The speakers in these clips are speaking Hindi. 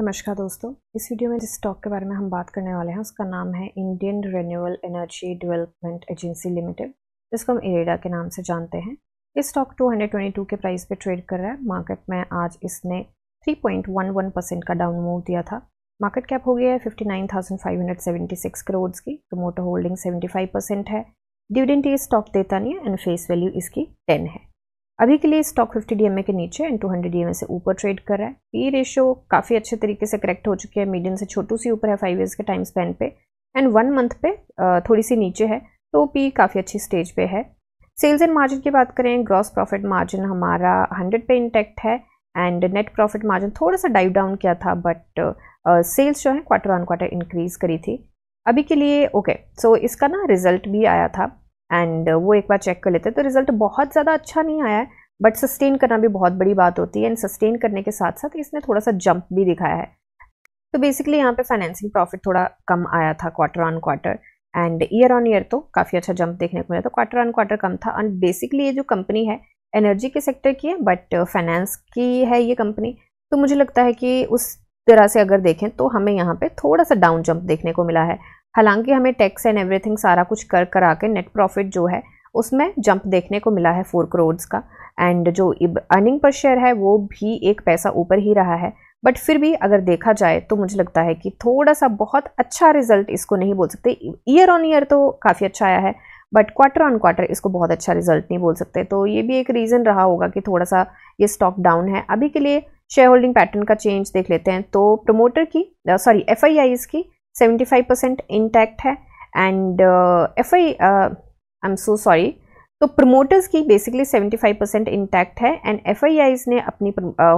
नमस्कार दोस्तों इस वीडियो में जिस स्टॉक के बारे में हम बात करने वाले हैं उसका नाम है Indian renewal energy development agency limited जिसको हम एरेडा e के नाम से जानते हैं इस स्टॉक 222 के प्राइस पे ट्रेड कर रहा है मार्केट में आज इसने 3.11 परसेंट का डाउन मूव दिया था मार्केट कैप हो गया है फिफ्टी करोड़ की मोटर होल्डिंग सेवेंटी परसेंट है डिविडेंट ये स्टॉक देता नहीं है एंड फेस वैल्यू इसकी टेन है अभी के लिए स्टॉक 50 डीएमए के नीचे एंड 200 डीएमए से ऊपर ट्रेड कर रहा है पी रेशियो काफ़ी अच्छे तरीके से करेक्ट हो चुकी है मीडियम से छोटू सी ऊपर है फाइव ईयर्स के टाइम स्पेन पे एंड वन मंथ पे थोड़ी सी नीचे है तो पी काफ़ी अच्छी स्टेज पे है सेल्स एंड मार्जिन की बात करें ग्रॉस प्रॉफिट मार्जिन हमारा हंड्रेड पे इंटेक्ट है एंड नेट प्रॉफिट मार्जिन थोड़ा सा डाइव डाउन किया था बट सेल्स uh, जो है क्वार्टर ऑन क्वार्टर इंक्रीज़ करी थी अभी के लिए ओके okay, सो so इसका ना रिज़ल्ट भी आया था एंड वो एक बार चेक कर लेते हैं तो रिज़ल्ट बहुत ज़्यादा अच्छा नहीं आया है बट सस्टेन करना भी बहुत बड़ी बात होती है एंड सस्टेन करने के साथ साथ इसने थोड़ा सा जंप भी दिखाया है तो बेसिकली यहाँ पे फाइनेंसिंग प्रॉफिट थोड़ा कम आया था quarter on quarter and year on year तो काफ़ी अच्छा जंप देखने को मिला था क्वार्टर ऑन क्वार्टर कम था एंड बेसिकली ये जो कंपनी है एनर्जी के सेक्टर की है बट फाइनेंस की है ये कंपनी तो मुझे लगता है कि उस तरह से अगर देखें तो हमें यहाँ पे थोड़ा सा डाउन जंप देखने को मिला है हालांकि हमें टैक्स एंड एवरीथिंग सारा कुछ कर करा के नेट प्रॉफिट जो है उसमें जंप देखने को मिला है फोर करोड्स का एंड जो अर्निंग पर शेयर है वो भी एक पैसा ऊपर ही रहा है बट फिर भी अगर देखा जाए तो मुझे लगता है कि थोड़ा सा बहुत अच्छा रिजल्ट इसको नहीं बोल सकते ईयर ऑन ईयर तो काफ़ी अच्छा आया है बट क्वार्टर ऑन क्वार्टर इसको बहुत अच्छा रिजल्ट नहीं बोल सकते तो ये भी एक रीज़न रहा होगा कि थोड़ा सा ये स्टॉक डाउन है अभी के लिए शेयर होल्डिंग पैटर्न का चेंज देख लेते हैं तो प्रमोटर की सॉरी एफ आई की सेवेंटी फाइव परसेंट इंटैक्ट है and F I I'm so sorry तो प्रमोटर्स की बेसिकली 75 परसेंट इंटैक्ट है एंड एफ ने अपनी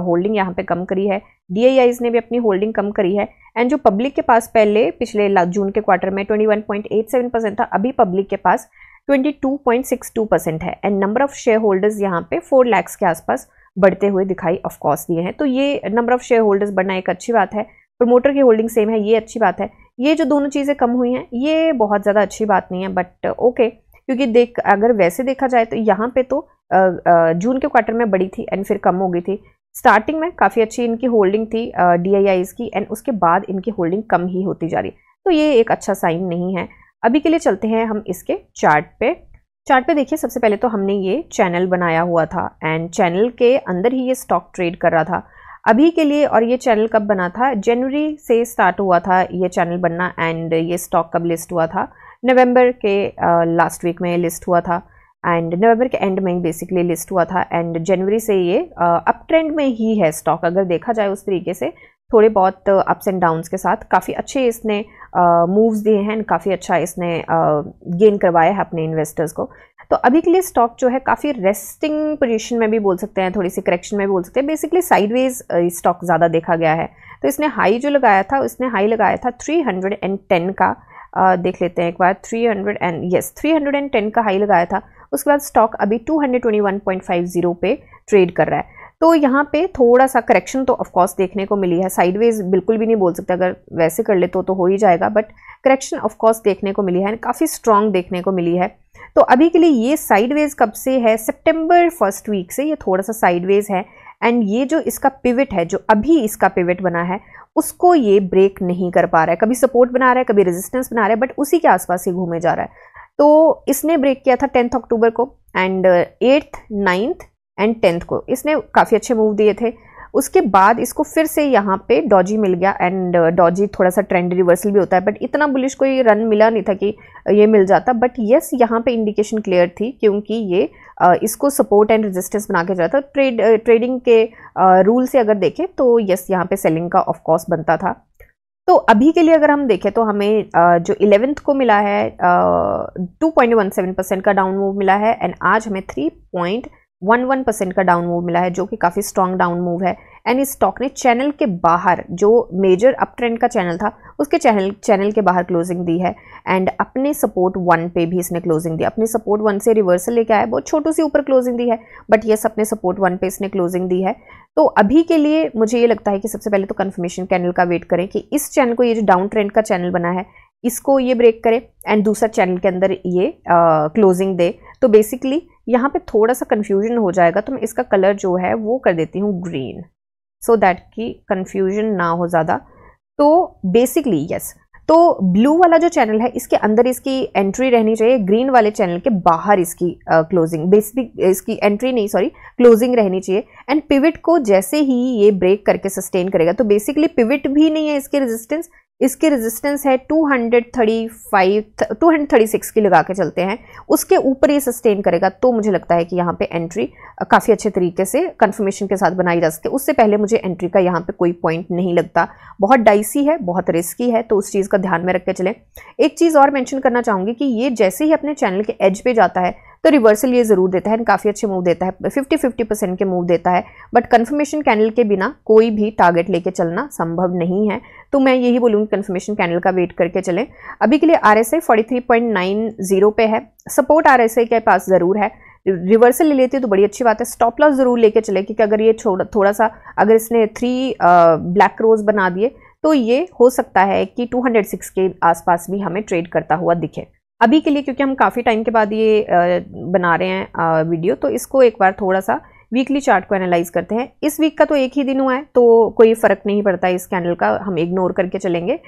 होल्डिंग यहाँ पे कम करी है डी ने भी अपनी होल्डिंग कम करी है एंड जो पब्लिक के पास पहले पिछले जून के क्वार्टर में 21.87 परसेंट था अभी पब्लिक के पास 22.62 परसेंट है and number of share holders यहाँ पे 4 लैक्स के आसपास बढ़ते हुए दिखाई ऑफकोर्स दिए हैं तो ये नंबर ऑफ शेयर होल्डर्स बढ़ना एक अच्छी बात है प्रमोटर की होल्डिंग सेम है ये अच्छी बात है ये जो दोनों चीज़ें कम हुई हैं ये बहुत ज़्यादा अच्छी बात नहीं है बट ओके okay, क्योंकि देख अगर वैसे देखा जाए तो यहाँ पे तो जून के क्वार्टर में बड़ी थी एंड फिर कम हो गई थी स्टार्टिंग में काफ़ी अच्छी इनकी होल्डिंग थी डी की एंड उसके बाद इनकी होल्डिंग कम ही होती जा रही तो ये एक अच्छा साइन नहीं है अभी के लिए चलते हैं हम इसके चार्ट पे चार्ट पे देखिए सबसे पहले तो हमने ये चैनल बनाया हुआ था एंड चैनल के अंदर ही ये स्टॉक ट्रेड कर रहा था अभी के लिए और ये चैनल कब बना था जनवरी से स्टार्ट हुआ था ये चैनल बनना एंड ये स्टॉक कब लिस्ट हुआ था नवंबर के लास्ट uh, वीक में लिस्ट हुआ था एंड नवंबर के एंड में बेसिकली लिस्ट हुआ था एंड जनवरी से ये अप uh, ट्रेंड में ही है स्टॉक अगर देखा जाए उस तरीके से थोड़े बहुत अप्स एंड डाउन्स के साथ काफ़ी अच्छे इसने मूव्स दिए हैं एंड काफ़ी अच्छा इसने गेन करवाया है अपने इन्वेस्टर्स को तो अभी के लिए स्टॉक जो है काफ़ी रेस्टिंग पोजीशन में भी बोल सकते हैं थोड़ी सी करेक्शन में भी बोल सकते हैं बेसिकली साइडवेज स्टॉक ज़्यादा देखा गया है तो इसने हाई जो लगाया था इसने हाई लगाया था 310 का आ, देख लेते हैं एक बार 300 एंड यस टेन का हाई लगाया था उसके बाद स्टॉक अभी 221.50 पे ट्रेड कर रहा है तो यहाँ पे थोड़ा सा करेक्शन तो ऑफकोर्स देखने को मिली है साइडवेज बिल्कुल भी नहीं बोल सकते अगर वैसे कर ले तो तो हो ही जाएगा बट करेक्शन ऑफकोर्स देखने को मिली है काफ़ी स्ट्रॉन्ग देखने को मिली है तो अभी के लिए ये साइडवेज कब से है सेप्टेम्बर फर्स्ट वीक से ये थोड़ा सा साइडवेज है एंड ये जो इसका पिविट है जो अभी इसका पिविट बना है उसको ये ब्रेक नहीं कर पा रहा है कभी सपोर्ट बना रहा है कभी रेजिस्टेंस बना रहा है बट उसी के आसपास ही घूमे जा रहा है तो इसने ब्रेक किया था टेंथ अक्टूबर को and eighth ninth and tenth को इसने काफ़ी अच्छे मूव दिए थे उसके बाद इसको फिर से यहाँ पे डॉजी मिल गया एंड डॉजी थोड़ा सा ट्रेंड रिवर्सल भी होता है बट इतना बुलिश कोई रन मिला नहीं था कि uh, ये मिल जाता बट येस यहाँ पे इंडिकेशन क्लियर थी क्योंकि ये uh, इसको सपोर्ट एंड रेजिस्टेंस बना के जा था ट्रेड ट्रेडिंग uh, के रूल से अगर देखें तो येस यहाँ पे सेलिंग का ऑफकोर्स बनता था तो अभी के लिए अगर हम देखें तो हमें जो इलेवेंथ को मिला है two point one seven percent का डाउन मूव मिला है एंड आज हमें three point one one percent का डाउन मूव मिला है जो कि काफ़ी स्ट्रॉन्ग डाउन मूव है एंड इस स्टॉक ने चैनल के बाहर जो मेजर अप ट्रेंड का चैनल था उसके चैनल चैनल के बाहर क्लोजिंग दी है एंड अपने सपोर्ट वन पे भी इसने क्लोजिंग दी अपने सपोर्ट वन से रिवर्सल लेके आया बहुत छोटू सी ऊपर क्लोजिंग दी है बट येस अपने सपोर्ट वन पे इसने क्लोजिंग दी है तो अभी के लिए मुझे ये लगता है कि सबसे पहले तो कन्फर्मेशन कैनल का वेट करें कि इस चैनल को ये जो डाउन ट्रेंड का चैनल बना है इसको ये ब्रेक करे एंड दूसरा चैनल के अंदर ये क्लोजिंग दे तो बेसिकली यहाँ पे थोड़ा सा कन्फ्यूजन हो जाएगा तो मैं इसका कलर जो है वो कर देती हूँ ग्रीन सो दैट कि कन्फ्यूजन ना हो ज़्यादा तो बेसिकली यस तो ब्लू वाला जो चैनल है इसके अंदर इसकी एंट्री रहनी चाहिए ग्रीन वाले चैनल के बाहर इसकी क्लोजिंग बेसिक इसकी एंट्री नहीं सॉरी क्लोजिंग रहनी चाहिए एंड पिविट को जैसे ही ये ब्रेक करके सस्टेन करेगा तो बेसिकली पिविट भी नहीं है इसके रेजिस्टेंस इसके रेजिस्टेंस है 235 236 की लगा के चलते हैं उसके ऊपर ये सस्टेन करेगा तो मुझे लगता है कि यहाँ पे एंट्री काफ़ी अच्छे तरीके से कंफर्मेशन के साथ बनाई जा सके उससे पहले मुझे एंट्री का यहाँ पे कोई पॉइंट नहीं लगता बहुत डाइसी है बहुत रिस्की है तो उस चीज़ का ध्यान में रख के चलें एक चीज़ और मैंशन करना चाहूँगी कि ये जैसे ही अपने चैनल के एज पे जाता है तो रिवर्सल ये ज़रूर देता है काफ़ी अच्छे मूव देता है फिफ्टी फिफ्टी परसेंट के मूव देता है बट कन्फर्मेशन कैंडल के बिना कोई भी टारगेट लेके चलना संभव नहीं है तो मैं यही बोलूँगी कन्फर्मेशन कैंडल का वेट करके चलें अभी के लिए R S I forty three point nine zero पे है सपोर्ट आर एस आई के पास ज़रूर है रिवर्सल ले लेती है तो बड़ी अच्छी बात है स्टॉप लॉस ज़रूर लेके चले क्योंकि अगर ये थोड़ा थोड़ा सा अगर इसने थ्री ब्लैक रोज बना दिए तो ये हो सकता है कि 206 के आसपास भी हमें ट्रेड करता हुआ दिखे अभी के लिए क्योंकि हम काफ़ी टाइम के बाद ये बना रहे हैं वीडियो तो इसको एक बार थोड़ा सा वीकली चार्ट को एनालाइज करते हैं इस वीक का तो एक ही दिन हुआ है तो कोई फ़र्क नहीं पड़ता इस कैंडल का हम इग्नोर करके चलेंगे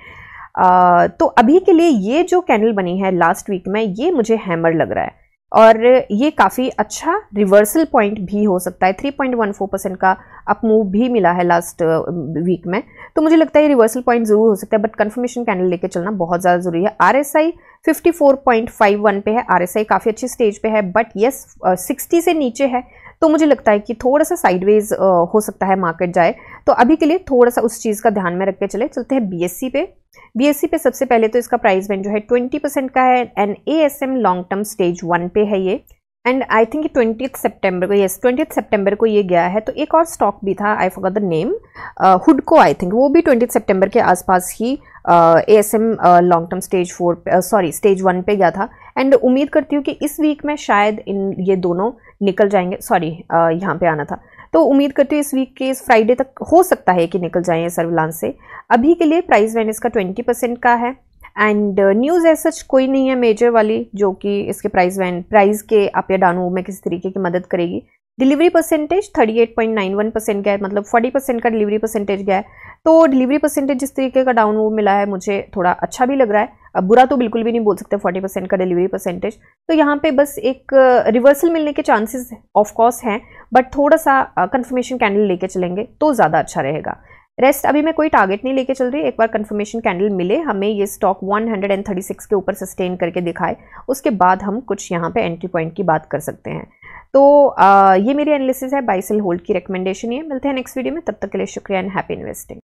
आ, तो अभी के लिए ये जो कैंडल बनी है लास्ट वीक में ये मुझे हैमर लग रहा है और ये काफ़ी अच्छा रिवर्सल पॉइंट भी हो सकता है 3.14 परसेंट का अप मूव भी मिला है लास्ट वीक uh, में तो मुझे लगता है ये रिवर्सल पॉइंट ज़रूर हो सकता है बट कन्फर्मेशन कैंडल लेके चलना बहुत ज़्यादा ज़रूरी है R S I fifty four point five one पे है आर एस आई काफ़ी अच्छी स्टेज पे है बट येस सिक्सटी से नीचे है तो मुझे लगता है कि थोड़ा सा साइडवेज हो सकता है मार्केट जाए तो अभी के लिए थोड़ा सा उस चीज़ का ध्यान में रख के चले चलते हैं बीएससी पे बीएससी पे सबसे पहले तो इसका प्राइस बैंड जो है ट्वेंटी परसेंट का है and ASM long term stage one पे है ये and I think twenty September को येस ट्वेंटी सेप्टेम्बर को ये गया है तो एक और स्टॉक भी था I for the name hood को आई थिंक वो भी ट्वेंटी सेप्टेम्बर के आसपास ही A S M long term stage four sorry stage one पे गया था एंड उम्मीद करती हूँ कि इस वीक में शायद इन ये दोनों निकल जाएंगे सॉरी uh, यहाँ पे आना था तो उम्मीद करती हूँ इस वीक के इस फ्राइडे तक हो सकता है कि निकल जाएँ सर्विलांस से अभी के लिए प्राइस वैन इसका ट्वेंटी परसेंट का है एंड न्यूज़ एज सच कोई नहीं है मेजर वाली जो कि इसके प्राइस वैन प्राइस के आप या डाउन में किसी तरीके की मदद करेगी डिलीवरी परसेंटेज 38.91 परसेंट गया है मतलब 40 परसेंट का डिलीवरी परसेंटेज गया है तो डिलीवरी परसेंटेज जिस तरीके का डाउन वो मिला है मुझे थोड़ा अच्छा भी लग रहा है अब बुरा तो बिल्कुल भी नहीं बोल सकते फोर्टी परसेंट का डिलीवरी परसेंटेज तो यहाँ पे बस एक रिवर्सल मिलने के चांसेस ऑफ कोर्स हैं बट थोड़ा सा कंफर्मेशन कैंडल लेके चलेंगे तो ज़्यादा अच्छा रहेगा रेस्ट अभी मैं कोई टारगेट नहीं लेके चल रही एक बार कन्फर्मेशन कैंडल मिले हमें ये स्टॉक वन के ऊपर सस्टेन करके दिखाए उसके बाद हम कुछ यहाँ पर एंट्री पॉइंट की बात कर सकते हैं तो आ, ये मेरी एनालिसिस है बाइसल होल्ड की रिकमेंडेशन ये मिलते हैं नेक्स्ट वीडियो में तब तक के लिए शुक्रिया एंड हैप्पी इन्वेस्टिंग